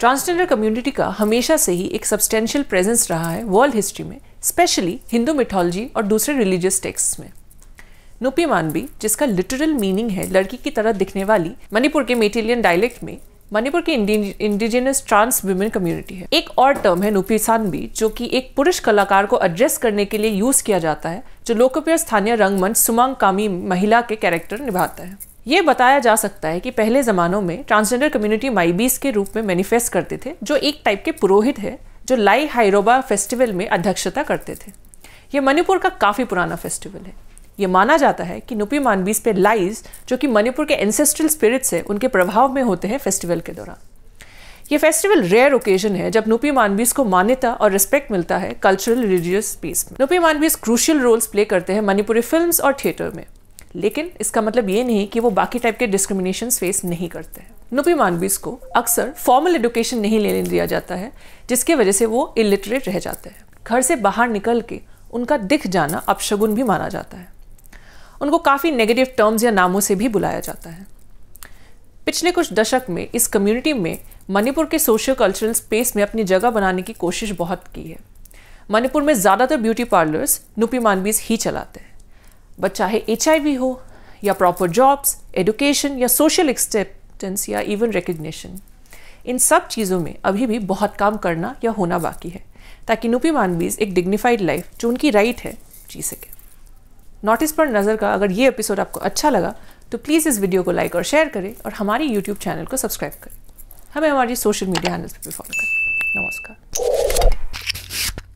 transgender community का हमेशा से ही एक सब्सटेंशियल प्रेजेंस रहा है वर्ल्ड हिस्ट्री में स्पेशली हिंदू मिथोलॉजी और दूसरे रिलीजियस टेक्स्ट में नुपी मानवी जिसका लिटरल मीनिंग है लड़की की तरह दिखने वाली मणिपुर के मेटेलियन डायलेक्ट में मणिपुर की इंडिजिनस ट्रांस वुमेन कम्युनिटी है एक और टर्म है नुपी सानवी जो कि एक पुरुष कलाकार को एड्रेस करने के लिए यूज किया जाता है जो लोकप्रिय स्थानीय रंगमंच सुमांग कामी महिला के कैरेक्टर निभाता है ये बताया जा सकता है कि पहले ज़मानों में ट्रांसजेंडर कम्युनिटी माइबीस के रूप में मैनिफेस्ट करते थे जो एक टाइप के पुरोहित है जो लाई हाइरोबा फेस्टिवल में अध्यक्षता करते थे ये मणिपुर का काफ़ी पुराना फेस्टिवल है ये माना जाता है कि नुपी मानबीस पे लाइज जो कि मणिपुर के एंसेस्ट्रल स्पिरिट्स है उनके प्रभाव में होते हैं फेस्टिवल के दौरान ये फेस्टिवल रेयर ओकेजन है जब नुपी मानबीस को मान्यता और रिस्पेक्ट मिलता है कल्चरल रिलीजियस स्पेस में Nupi Manbis crucial roles play करते हैं मणिपुरी फिल्म और थिएटर में लेकिन इसका मतलब ये नहीं कि वो बाकी टाइप के डिस्क्रिमिनेशन फेस नहीं करते हैं नुपी मानवीस को अक्सर फॉर्मल एडुकेशन नहीं लेने दिया जाता है जिसकी वजह से वो इलिटरेट रह जाते हैं घर से बाहर निकल के उनका दिख जाना अपशगुन भी माना जाता है उनको काफ़ी नेगेटिव टर्म्स या नामों से भी बुलाया जाता है पिछले कुछ दशक में इस कम्युनिटी में मणिपुर के सोशियो कल्चरल स्पेस में अपनी जगह बनाने की कोशिश बहुत की है मणिपुर में ज़्यादातर ब्यूटी पार्लर्स नुपी मानवीज ही चलाते हैं बट चाहे एच हो या प्रॉपर जॉब्स एडुकेशन या सोशल एक्सेप्टेंस या इवन रिकग्निशन इन सब चीज़ों में अभी भी बहुत काम करना या होना बाकी है ताकि नूपी मानवीज एक डिग्निफाइड लाइफ जो उनकी राइट है जी सके नोटिस पर नज़र का अगर ये एपिसोड आपको अच्छा लगा तो प्लीज़ इस वीडियो को लाइक और शेयर करें और हमारे यूट्यूब चैनल को सब्सक्राइब करें हमें हमारी सोशल मीडिया हैंडल्स पर भी फॉलो करें नमस्कार